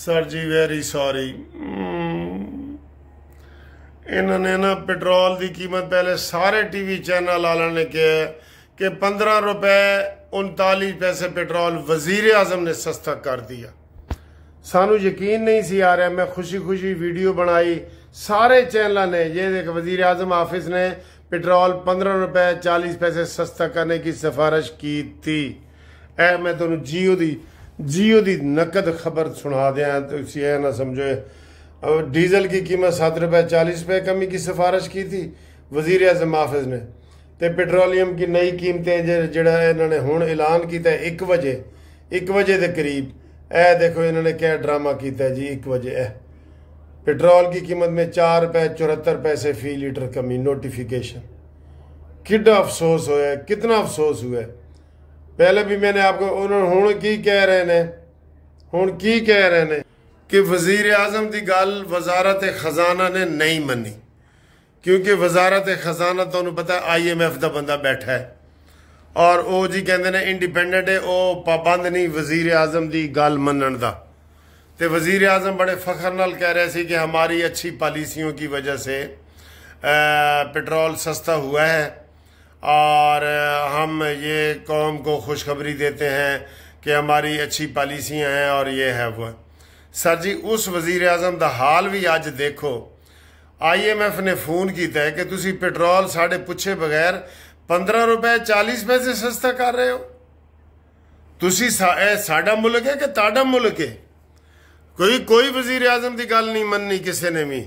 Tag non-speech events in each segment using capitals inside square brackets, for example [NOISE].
سر جی very sorry انہوں نے نہ پٹرول کی قیمت پہلے سارے ٹی وی چینل والوں نے کہا کہ پندرہ روپے انتالیس پیسے پیٹرول وزیر اعظم نے سستا کر دیا سانو یقین نہیں سی آ رہا میں خوشی خوشی ویڈیو بنائی سارے چینل نے یہ دیکھ وزیر اعظم آفس نے پیٹرول پندرہ روپے چالیس پیسے سستا کرنے کی سفارش کی تھی اے میں تنہوں جیو دی جیو دی نقد خبر سنا دیا تو یہ نہ سمجھو ڈیزل کی قیمت سات روپے چالیس روپے کمی کی سفارش کی تھی وزیر اعظم حافظ نے تے پیٹرولیم کی نئی قیمتیں جڑا انہوں نے ہن اعلان کیتا ہے ایک وجہ ایک وجہ دے قریب اے دیکھو انہوں نے کہا ڈرامہ ہے جی ایک وجہ یہ پیٹرول کی قیمت میں چار روپے چورہتر پیسے فی لیٹر کمی نوٹیفیکیشن کڈا افسوس ہوا ہے کتنا افسوس ہوا ہے پہلے بھی میں نے آپ کو انہوں ہوں کی کہہ رہے ہیں ہوں کی کہہ رہے ہیں کہ وزیر اعظم دی گل وزارت خزانہ نے نہیں منی کیونکہ وزارت خزانہ تمہیں پتا آئی ایم ایف دا بندہ بیٹھا ہے اور او جی کہندے نے انڈیپینڈنٹ ہے او پابند نہیں وزیر اعظم منن گل تے وزیر اعظم بڑے فخر نال کہہ رہے سی کہ ہماری اچھی پالیسیوں کی وجہ سے پٹرول سستا ہوا ہے اور ہم یہ قوم کو خوشخبری دیتے ہیں کہ ہماری اچھی پالیسیاں ہیں اور یہ ہے وہ سر جی اس وزیر اعظم دا حال بھی اج دیکھو آئی ایم ایف نے فون کیتا ہے کہ تسی پیٹرول ساڑھے پچھے بغیر پندرہ روپے چالیس پیسے سستا کر رہے ہو تسی ساڑھا ملک ہے کہ تاڑا ملک ہے کوئی کوئی وزیر اعظم دی گل نہیں مننی کسی نے بھی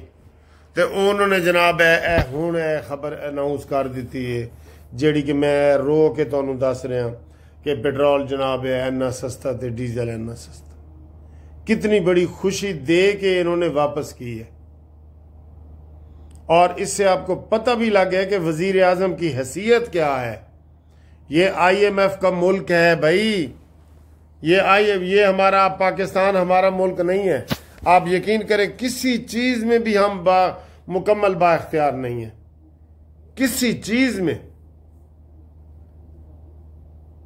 تو انہوں نے جناب اے ہون خبر اناؤنس کر دیتی ہے جیڑی کہ میں رو کے تہن دس رہا کہ پٹرول جناب اینا سستا ڈیزل اینا سستا کتنی بڑی خوشی دے کے انہوں نے واپس کی ہے اور اس سے آپ کو پتہ بھی لگ ہے کہ وزیر اعظم کی حیثیت کیا ہے یہ آئی ایم ایف کا ملک ہے بھائی یہ آئی ایم یہ ہمارا پاکستان ہمارا ملک نہیں ہے آپ یقین کریں کسی چیز میں بھی ہم مکمل با اختیار نہیں ہیں کسی چیز میں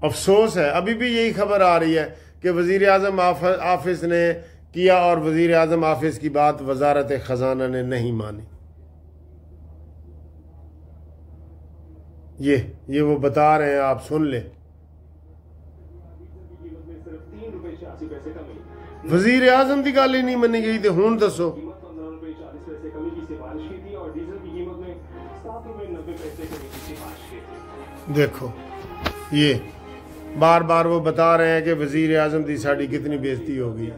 افسوس ہے ابھی بھی یہی خبر آ رہی ہے کہ وزیر اعظم آفس نے کیا اور وزیر اعظم آفس کی بات وزارت خزانہ نے نہیں مانی یہ یہ وہ بتا رہے ہیں آپ سن لیں وزیر اعظم کی گل ہی نہیں منی گئی ہوں دسو دیکھو یہ بار بار وہ بتا رہے ہیں کہ وزیر اعظم دی ساڑی کتنی بےزتی ہوگی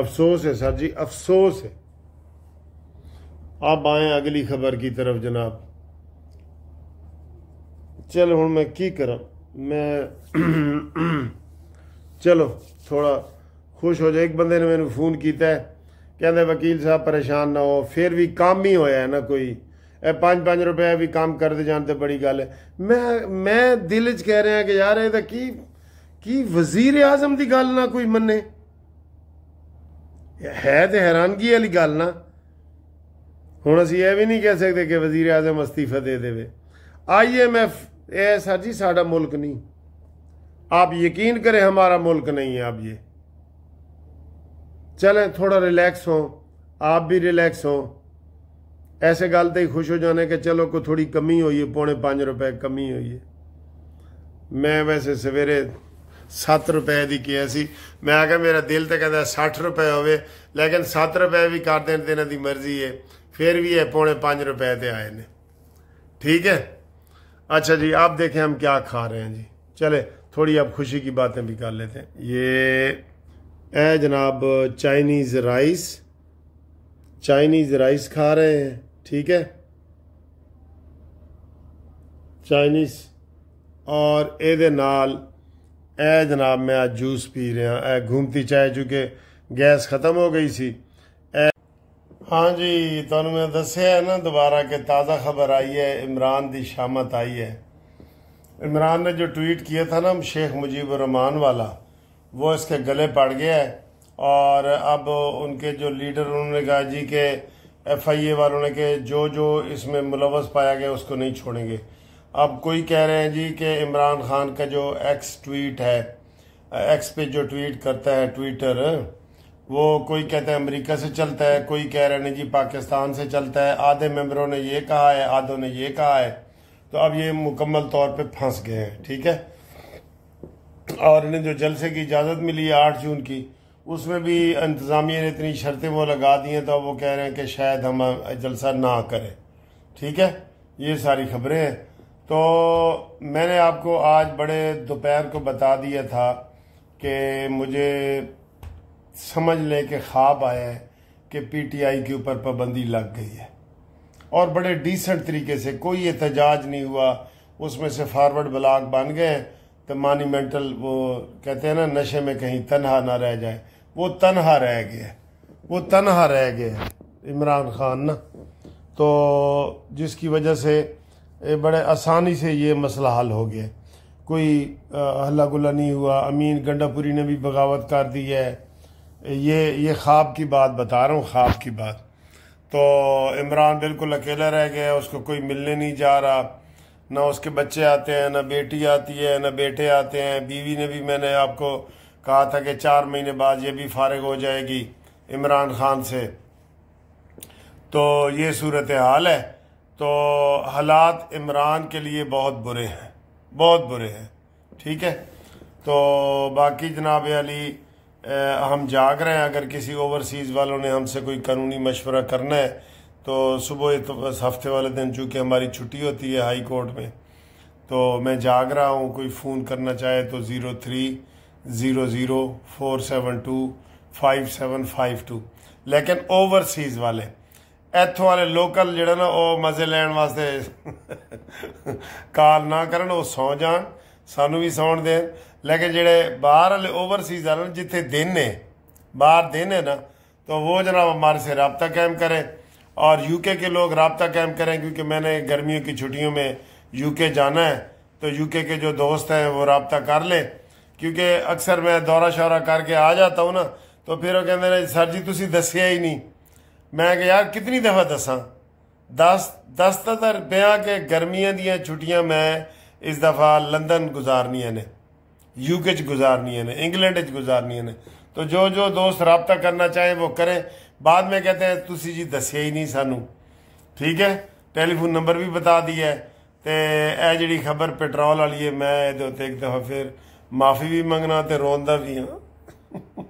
افسوس ہے سر جی افسوس ہے آپ آئیں اگلی خبر کی طرف جناب چل ہوں میں کی کر میں [CLEARS THROAT] چلو تھوڑا خوش ہو جائے ایک بندے نے میرے فون کیتا ہے کہتے وکیل صاحب پریشان نہ ہو پھر بھی کام ہی ہویا ہے نا کوئی ਇਹ 5-5 ਰੁਪਏ ਵੀ ਕੰਮ ਕਰਦੇ ਜਾਣ ਤੇ ਬੜੀ ਗੱਲ ਹੈ ਮੈਂ ਮੈਂ ਦਿਲ 'ਚ ਕਹਿ ਰਿਹਾ ਕਿ ਯਾਰ ਇਹ ਤਾਂ ਕੀ ਕੀ ਵਜ਼ੀਰ ਆਜ਼ਮ ਦੀ ਗੱਲ ਨਾ ਕੋਈ ਮੰਨੇ ਹੈ ਤੇ ਹੈਰਾਨਗੀ ਵਾਲੀ ਗੱਲ ਨਾ ਹੁਣ ਅਸੀਂ ਇਹ ਵੀ ਨਹੀਂ ਕਹਿ ਸਕਦੇ ਕਿ ਵਜ਼ੀਰ ਆਜ਼ਮ ਅਸਤੀਫਾ ਦੇ ਦੇਵੇ ਆਈਐਮਐਫ ਇਹ ਸਰ ਜੀ ਸਾਡਾ ਮੁਲਕ ਨਹੀਂ ਆਪ ਯਕੀਨ ਕਰੇ ਹਮਾਰਾ ਮੁਲਕ ਨਹੀਂ ਹੈ ਆਪ ਇਹ ਚਲੇ ਥੋੜਾ ਰਿਲੈਕਸ ਹੋ ਆਪ ਵੀ ਰਿਲੈਕਸ ਹੋ ایسے گلتے ہی خوش ہو جانے کہ چلو کو تھوڑی کمی ہوئی پونے پانچ روپئے کمی ہوئی میں ویسے سویرے سات روپئے کی کیا سی میں کیا میرا دل تو کہتا سٹھ روپئے ہوئے لیکن سات روپئے بھی کر دین دن کی مرضی ہے پھر بھی یہ پونے پانچ روپے دے آئے نے ٹھیک ہے اچھا جی آپ دیکھیں ہم کیا کھا رہے ہیں جی چلے تھوڑی آپ خوشی کی باتیں بھی کر لیتے ہیں یہ اے جناب چائنیز رائس چائنیز رائس کھا رہے ہیں ٹھیک ہے چائنیز اور یہ جناب میں آج جوس پی رہا اے گھومتی چائے چونکہ گیس ختم ہو گئی سی ہاں جی میں دسیا ہے نا دوبارہ کہ تازہ خبر آئی ہے عمران دی شامت آئی ہے عمران نے جو ٹویٹ کیا تھا نا شیخ مجیب الرحمان والا وہ اس کے گلے پڑ گیا ہے اور اب ان کے جو لیڈر انہوں نے کہا جی کہ ایف آئی اے والوں نے کہ جو جو اس میں ملوث پایا گیا اس کو نہیں چھوڑیں گے اب کوئی کہہ رہے ہیں جی کہ عمران خان کا جو ایکس ٹویٹ ہے ایکس پہ جو ٹویٹ کرتا ہے ٹویٹر وہ کوئی کہتا ہے امریکہ سے چلتا ہے کوئی کہہ رہے ہیں جی پاکستان سے چلتا ہے آدھے ممبروں نے یہ کہا ہے آدھوں نے یہ کہا ہے تو اب یہ مکمل طور پہ پھنس گئے ہیں ٹھیک ہے اور انہیں جو جلسے کی اجازت ملی ہے آٹھ جون کی اس میں بھی انتظامیہ نے اتنی شرطیں وہ لگا دی ہیں تو وہ کہہ رہے ہیں کہ شاید ہم جلسہ نہ کریں ٹھیک ہے یہ ساری خبریں ہیں تو میں نے آپ کو آج بڑے دوپہر کو بتا دیا تھا کہ مجھے سمجھ لے کے خواب آیا ہے کہ پی ٹی آئی کے اوپر پابندی لگ گئی ہے اور بڑے ڈیسنٹ طریقے سے کوئی احتجاج نہیں ہوا اس میں سے فارورڈ بلاک بن گئے تو مانیمنٹل وہ کہتے ہیں نا نشے میں کہیں تنہا نہ رہ جائے وہ تنہا رہ گیا وہ تنہا رہ گئے عمران خان نا تو جس کی وجہ سے بڑے آسانی سے یہ مسئلہ حل ہو گیا کوئی اللہ گلا نہیں ہوا امین گنڈا پوری نے بھی بغاوت کر دی ہے یہ یہ خواب کی بات بتا رہا ہوں خواب کی بات تو عمران بالکل اکیلا رہ گیا اس کو کوئی ملنے نہیں جا رہا نہ اس کے بچے آتے ہیں نہ بیٹی آتی ہے نہ بیٹے آتے ہیں بیوی نے بھی میں نے آپ کو کہا تھا کہ چار مہینے بعد یہ بھی فارغ ہو جائے گی عمران خان سے تو یہ صورت حال ہے تو حالات عمران کے لیے بہت برے ہیں بہت برے ہیں ٹھیک ہے تو باقی جناب علی ہم جاگ رہے ہیں اگر کسی اوورسیز والوں نے ہم سے کوئی قانونی مشورہ کرنا ہے تو صبح ہفتے والے دن چونکہ ہماری چھٹی ہوتی ہے ہائی کورٹ میں تو میں جاگ رہا ہوں کوئی فون کرنا چاہے تو زیرو تھری 0047257522 ਲੇਕਿਨ ਓਵਰਸੀਜ਼ ਵਾਲੇ ਇੱਥੋਂ ਵਾਲੇ ਲੋਕਲ ਜਿਹੜਾ ਨਾ ਉਹ ਮਜ਼ੇ ਲੈਣ ਵਾਸਤੇ ਕਾਲ ਨਾ ਕਰਨ ਉਹ ਸੌ ਜਾਣ ਸਾਨੂੰ ਵੀ ਸੌਣ ਦੇ ਲੇਕਿਨ ਜਿਹੜੇ ਬਾਹਰ ਵਾਲੇ ਓਵਰਸੀਜ਼ ਆ ਰਹੇ ਜਿੱਥੇ ਦਿਨ ਨੇ ਬਾਹਰ ਦਿਨ ਹੈ ਨਾ ਤਾਂ ਉਹ ਜਨਾ ਮਾਰ ਸੇ ਰਾਬਤਾ ਕਾਇਮ ਕਰੇ ਔਰ ਯੂਕੇ ਕੇ ਲੋਕ ਰਾਬਤਾ ਕਾਇਮ ਕਰੇ ਕਿਉਂਕਿ ਮੈਨੇ ਗਰਮੀਆਂ ਕੀ ਛੁੱਟੀਆਂ ਮੇ ਯੂਕੇ ਜਾਣਾ ਹੈ ਤਾਂ ਯੂਕੇ ਕੇ ਜੋ ਦੋਸਤ ਹੈ ਉਹ ਰਾਬਤਾ ਕਰ ਲੈ کیونکہ اکثر میں دورہ شورہ کر کے آ جاتا ہوں نا تو پھر وہ کہتے ہیں سر جی تھی دسیا ہی نہیں میں کہ یار کتنی دفعہ دساں دس دستا کہ گرمیاں چھٹیاں میں اس دفعہ لندن گزارنیاں نے یو کے گزارنیاں نے انگلینڈ گزارنیاں نے تو جو جو دوست رابطہ کرنا چاہیں وہ کریں بعد میں کہتے ہیں تسی جی دسیا ہی نہیں سانو ٹھیک ہے ٹیلی فون نمبر بھی بتا دیا تو یہ جی خبر پیٹرول والی ہے میں یہ ایک دفعہ پھر ਮਾਫੀ ਵੀ ਮੰਗਣਾ ਤੇ ਰੋਂਦਾ ਵੀ ਹਾਂ